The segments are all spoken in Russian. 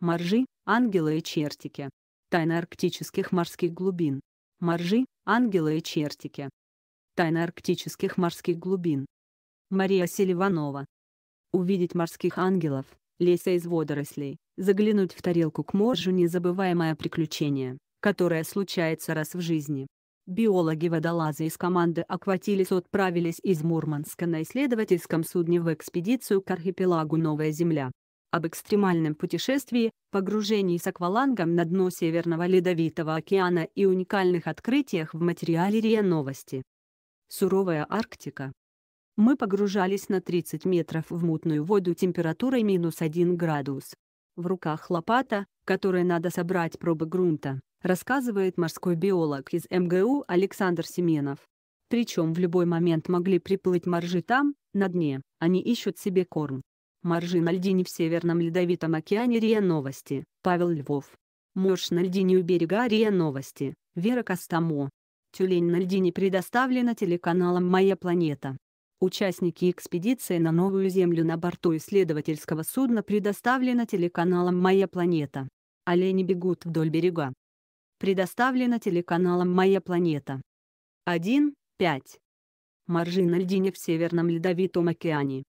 моржи, ангелы и чертики. Тайна арктических морских глубин. Моржи, ангелы и чертики. Тайна арктических морских глубин. Мария Селиванова. Увидеть морских ангелов, леса из водорослей, заглянуть в тарелку к моржу – незабываемое приключение, которое случается раз в жизни. Биологи-водолазы из команды «Акватилис» отправились из Мурманска на исследовательском судне в экспедицию к архипелагу «Новая Земля» об экстремальном путешествии, погружении с аквалангом на дно Северного Ледовитого океана и уникальных открытиях в материале РИА Новости. Суровая Арктика. Мы погружались на 30 метров в мутную воду температурой минус 1 градус. В руках лопата, которой надо собрать пробы грунта, рассказывает морской биолог из МГУ Александр Семенов. Причем в любой момент могли приплыть моржи там, на дне, они ищут себе корм. Маржи на льдине в Северном Ледовитом океане РИА Новости, Павел Львов. Морж на льдине у берега РИА Новости, Вера Костомо. Тюлень на льдине предоставлена телеканалом «Моя планета». Участники экспедиции на Новую Землю на борту исследовательского судна предоставлена телеканалом «Моя планета». Олени бегут вдоль берега. Предоставлена телеканалом «Моя планета». 1.5. Маржи на льдине в Северном Ледовитом океане.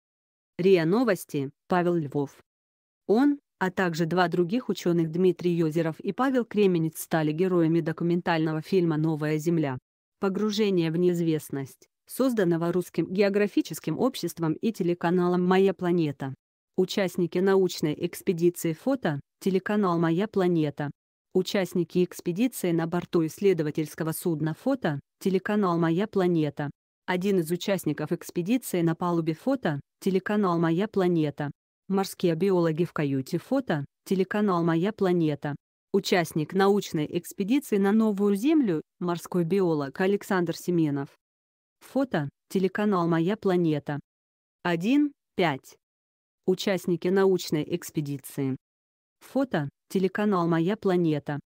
РИА Новости, Павел Львов. Он, а также два других ученых Дмитрий Йозеров и Павел Кременец стали героями документального фильма «Новая Земля. Погружение в неизвестность», созданного Русским географическим обществом и телеканалом «Моя планета». Участники научной экспедиции фото, телеканал «Моя планета». Участники экспедиции на борту исследовательского судна фото, телеканал «Моя планета». Один из участников экспедиции на палубе фото, Телеканал «Моя планета». Морские биологи в каюте фото. Телеканал «Моя планета». Участник научной экспедиции на Новую Землю, морской биолог Александр Семенов. Фото. Телеканал «Моя планета». 1. 5. Участники научной экспедиции. Фото. Телеканал «Моя планета».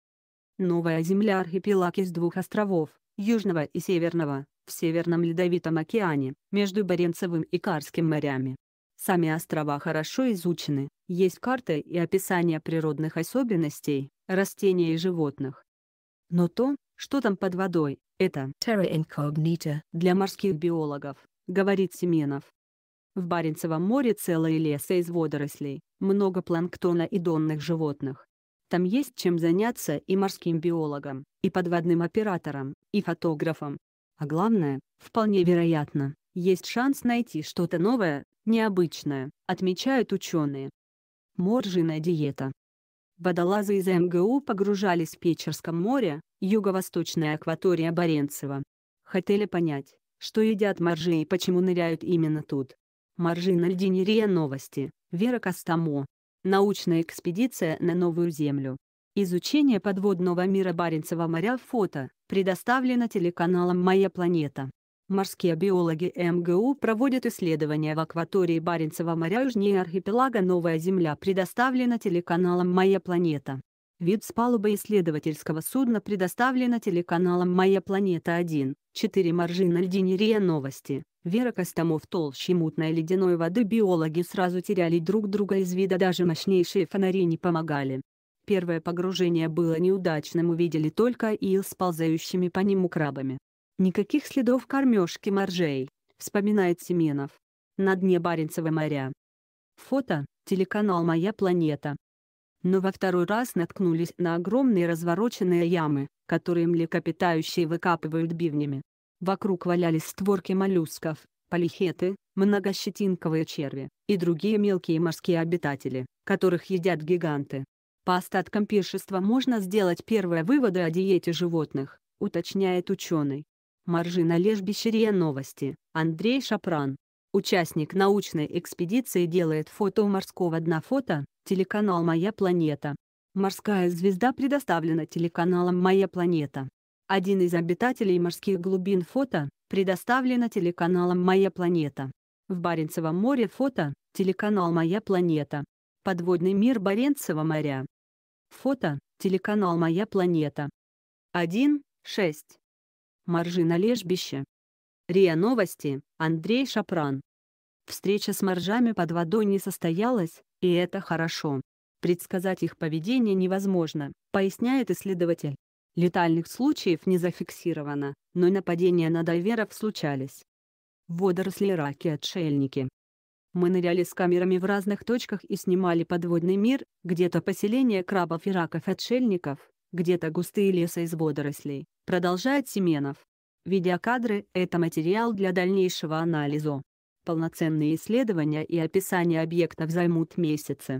Новая Земля архипелаг из двух островов, Южного и Северного, в Северном Ледовитом океане, между Баренцевым и Карским морями. Сами острова хорошо изучены, есть карты и описания природных особенностей, растений и животных. Но то, что там под водой, это «terra incognita» для морских биологов, говорит Семенов. В Баренцевом море целые леса из водорослей, много планктона и донных животных. Там есть чем заняться и морским биологам, и подводным операторам, и фотографам, а главное, вполне вероятно, есть шанс найти что-то новое, необычное, отмечают ученые. Моржиная диета. Водолазы из МГУ погружались в Печерском море, юго-восточная акватория Баренцева. Хотели понять, что едят моржи и почему ныряют именно тут. Моржи на льдине РИА Новости, Вера Костомо. Научная экспедиция на Новую Землю. Изучение подводного мира Баренцева моря фото, предоставлена телеканалом «Моя планета». Морские биологи МГУ проводят исследования в акватории Баренцева моря южнее архипелага «Новая Земля» предоставлена телеканалом «Моя планета». Вид с палубы исследовательского судна предоставлена телеканалом «Моя планета-1». 4 маржи на льдинерия новости. Вера Костомов толще мутной ледяной воды биологи сразу теряли друг друга из вида даже мощнейшие фонари не помогали. Первое погружение было неудачным, увидели только ил с ползающими по нему крабами. «Никаких следов кормежки моржей», — вспоминает Семенов. «На дне Баренцева моря». Фото, телеканал «Моя планета». Но во второй раз наткнулись на огромные развороченные ямы, которые млекопитающие выкапывают бивнями. Вокруг валялись створки моллюсков, полихеты, многощетинковые черви и другие мелкие морские обитатели, которых едят гиганты. По остаткам пиршества можно сделать первые выводы о диете животных, уточняет ученый. Маржи на лежбище Новости, Андрей Шапран. Участник научной экспедиции делает фото у морского дна фото, телеканал «Моя планета». Морская звезда предоставлена телеканалом «Моя планета». Один из обитателей морских глубин фото предоставлено телеканалом «Моя планета». В Баренцевом море фото, телеканал «Моя планета». Подводный мир Баренцева моря. Фото. Телеканал «Моя планета». 1.6. Маржи на лежбище. РИА Новости. Андрей Шапран. Встреча с моржами под водой не состоялась, и это хорошо. Предсказать их поведение невозможно, поясняет исследователь. Летальных случаев не зафиксировано, но нападения на дайверов случались. Водоросли раки-отшельники. Мы ныряли с камерами в разных точках и снимали подводный мир, где-то поселение крабов и раков-отшельников, где-то густые леса из водорослей. Продолжает Семенов. Видеокадры – это материал для дальнейшего анализа. Полноценные исследования и описание объектов займут месяцы.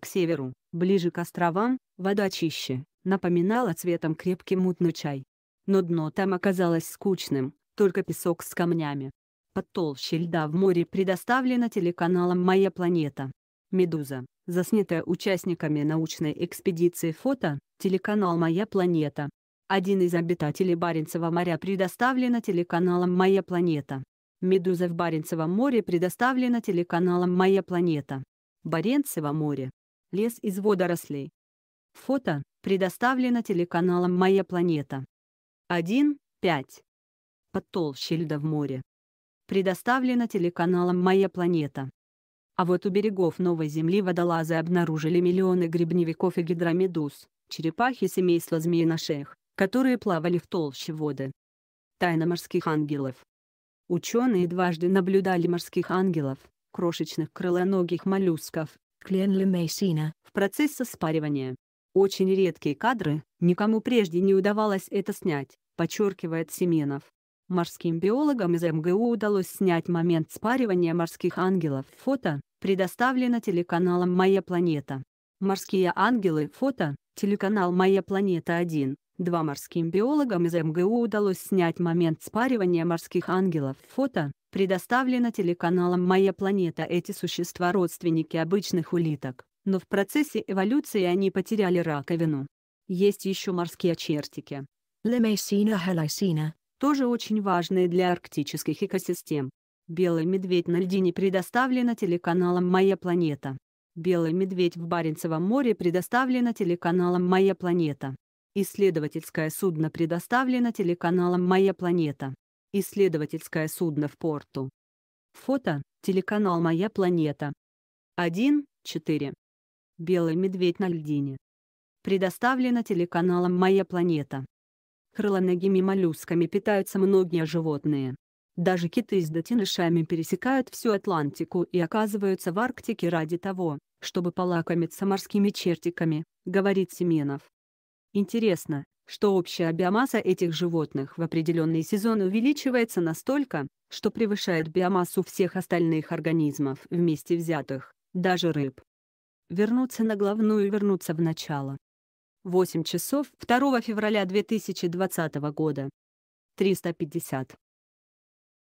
К северу, ближе к островам, вода чище, напоминала цветом крепкий мутный чай. Но дно там оказалось скучным, только песок с камнями. Под потолще льда в море предоставлена телеканалом «Моя планета». «Медуза», заснятая участниками научной экспедиции фото, телеканал «Моя планета». Один из обитателей Баренцева моря предоставлена телеканалом «Моя планета». «Медуза» в Баренцевом море предоставлена телеканалом «Моя планета». Баренцево море. Лес из водорослей. Фото предоставлено телеканалом «Моя планета». 1.5. Потолще льда в море предоставлена телеканалом «Моя планета». А вот у берегов Новой Земли водолазы обнаружили миллионы грибневиков и гидромедуз, черепахи семейства змеиношеях, которые плавали в толще воды. Тайна морских ангелов Ученые дважды наблюдали морских ангелов, крошечных крылоногих моллюсков, Кленлемейсина, в процессе спаривания. Очень редкие кадры, никому прежде не удавалось это снять, подчеркивает Семенов. Морским биологам из МГУ удалось снять момент спаривания морских ангелов. Фото предоставлено телеканалом «Моя планета». Морские ангелы. Фото. Телеканал «Моя планета 1». Два морским биологам из МГУ удалось снять момент спаривания морских ангелов. Фото. Предоставлено телеканалом «Моя планета». Эти существа – родственники обычных улиток, но в процессе эволюции они потеряли раковину. Есть еще морские чертики. Lemesina helicina тоже очень важные для арктических экосистем. Белый медведь на льдине предоставлена телеканалом «Моя планета». Белый медведь в Баренцевом море предоставлена телеканалом «Моя планета». Исследовательское судно предоставлено телеканалом «Моя планета». Исследовательское судно в порту. Фото. Телеканал «Моя планета». 1, 4. Белый медведь на льдине. Предоставлено телеканалом «Моя планета» крылоногими моллюсками питаются многие животные. Даже киты с детенышами пересекают всю Атлантику и оказываются в Арктике ради того, чтобы полакомиться морскими чертиками, говорит Семенов. Интересно, что общая биомасса этих животных в определенный сезон увеличивается настолько, что превышает биомассу всех остальных организмов вместе взятых, даже рыб. Вернуться на главную и вернуться в начало. 8 часов 2 февраля 2020 года. 350.